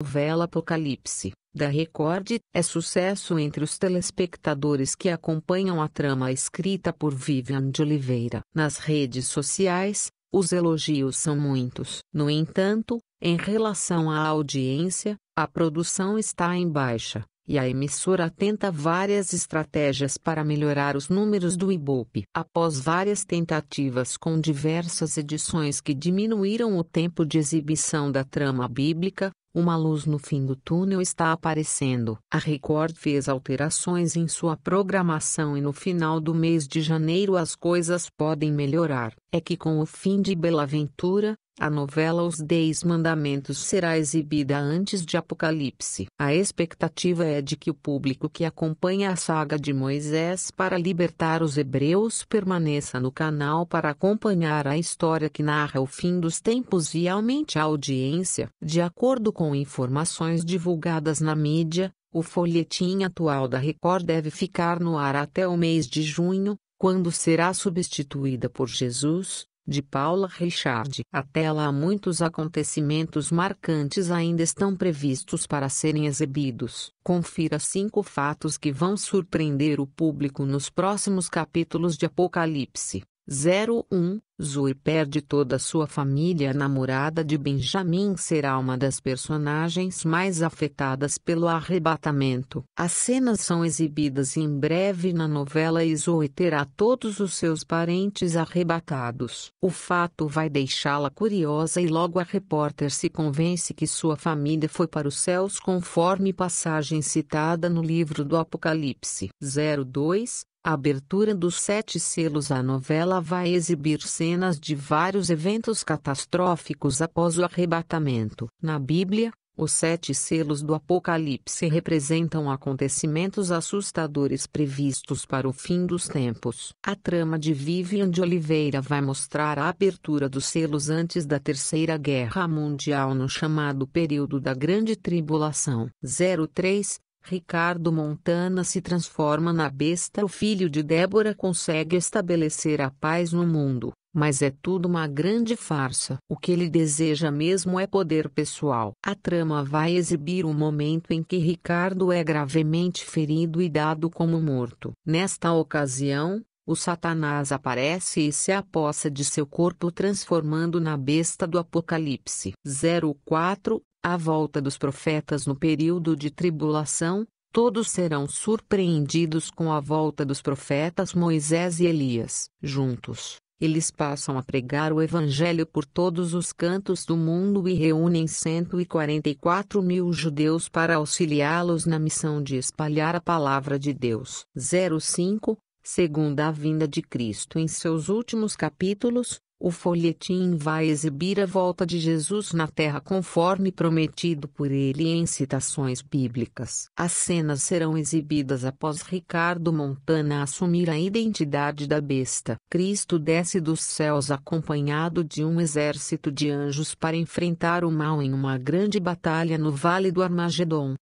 novela Apocalipse, da Record, é sucesso entre os telespectadores que acompanham a trama escrita por Vivian de Oliveira. Nas redes sociais, os elogios são muitos. No entanto, em relação à audiência, a produção está em baixa e a emissora tenta várias estratégias para melhorar os números do Ibope. Após várias tentativas com diversas edições que diminuíram o tempo de exibição da trama bíblica, uma luz no fim do túnel está aparecendo. A Record fez alterações em sua programação e no final do mês de janeiro as coisas podem melhorar. É que com o fim de Belaventura, a novela Os Dez Mandamentos será exibida antes de Apocalipse. A expectativa é de que o público que acompanha a saga de Moisés para libertar os hebreus permaneça no canal para acompanhar a história que narra o fim dos tempos e aumente a audiência. De acordo com informações divulgadas na mídia, o folhetim atual da Record deve ficar no ar até o mês de junho, quando será substituída por Jesus de Paula Richard. Até lá muitos acontecimentos marcantes ainda estão previstos para serem exibidos. Confira cinco fatos que vão surpreender o público nos próximos capítulos de Apocalipse. 01, Zui perde toda sua família. A namorada de Benjamin será uma das personagens mais afetadas pelo arrebatamento. As cenas são exibidas em breve na novela e Zui terá todos os seus parentes arrebatados. O fato vai deixá-la curiosa e logo a repórter se convence que sua família foi para os céus conforme passagem citada no livro do Apocalipse. 02, a abertura dos sete selos A novela vai exibir cenas de vários eventos catastróficos após o arrebatamento. Na Bíblia, os sete selos do Apocalipse representam acontecimentos assustadores previstos para o fim dos tempos. A trama de Vivian de Oliveira vai mostrar a abertura dos selos antes da Terceira Guerra Mundial no chamado período da Grande Tribulação. 03 Ricardo Montana se transforma na besta. O filho de Débora consegue estabelecer a paz no mundo, mas é tudo uma grande farsa. O que ele deseja mesmo é poder pessoal. A trama vai exibir o momento em que Ricardo é gravemente ferido e dado como morto. Nesta ocasião, o Satanás aparece e se apossa de seu corpo transformando na besta do Apocalipse. 04 à volta dos profetas no período de tribulação, todos serão surpreendidos com a volta dos profetas Moisés e Elias. Juntos, eles passam a pregar o Evangelho por todos os cantos do mundo e reúnem 144 mil judeus para auxiliá-los na missão de espalhar a palavra de Deus. 05 Segundo a vinda de Cristo em seus últimos capítulos, o folhetim vai exibir a volta de Jesus na terra conforme prometido por ele em citações bíblicas. As cenas serão exibidas após Ricardo Montana assumir a identidade da besta. Cristo desce dos céus acompanhado de um exército de anjos para enfrentar o mal em uma grande batalha no Vale do Armagedon.